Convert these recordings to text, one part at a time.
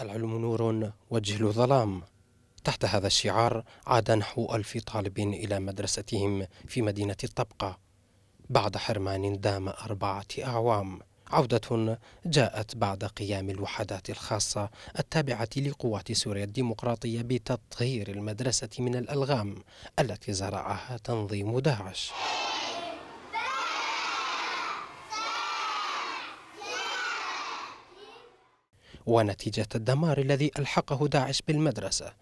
العلم نور والجهل ظلام تحت هذا الشعار عاد نحو ألف طالب إلى مدرستهم في مدينة الطبقة بعد حرمان دام أربعة أعوام عودة جاءت بعد قيام الوحدات الخاصة التابعة لقوات سوريا الديمقراطية بتطهير المدرسة من الألغام التي زرعها تنظيم داعش ونتيجة الدمار الذي ألحقه داعش بالمدرسة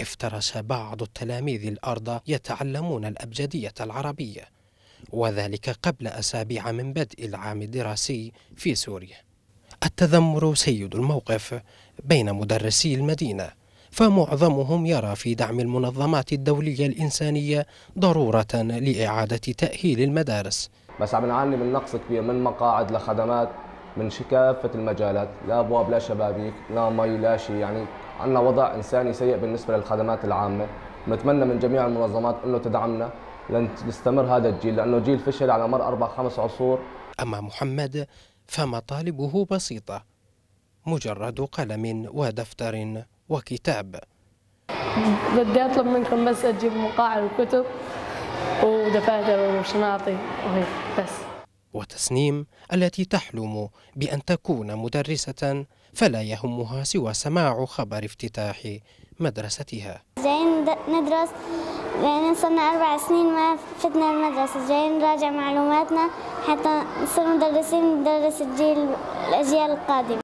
افترس بعض التلاميذ الأرض يتعلمون الأبجدية العربية وذلك قبل أسابيع من بدء العام الدراسي في سوريا التذمر سيد الموقف بين مدرسي المدينه فمعظمهم يرى في دعم المنظمات الدولية الإنسانية ضرورة لإعادة تأهيل المدارس بس عم نعاني من نقص كبير من مقاعد لخدمات من كافه المجالات لا ابواب لا شبابيك لا مي لا شيء يعني عندنا وضع انساني سيء بالنسبه للخدمات العامه نتمنى من جميع المنظمات انه تدعمنا لنستمر هذا الجيل لانه جيل فشل على مر اربع خمس عصور اما محمد فمطالبه بسيطه مجرد قلم ودفتر وكتاب بدي اطلب منكم بس اجيب مقاعد وكتب ودفاتر وشناطي وهيك بس وتسنيم التي تحلم بأن تكون مدرسة فلا يهمها سوى سماع خبر افتتاح مدرستها جايين ندرس يعني صرنا أربع سنين ما فتنا المدرسة جايين نراجع معلوماتنا حتى نصير مدرسين ندرس الجيل الأجيال القادمة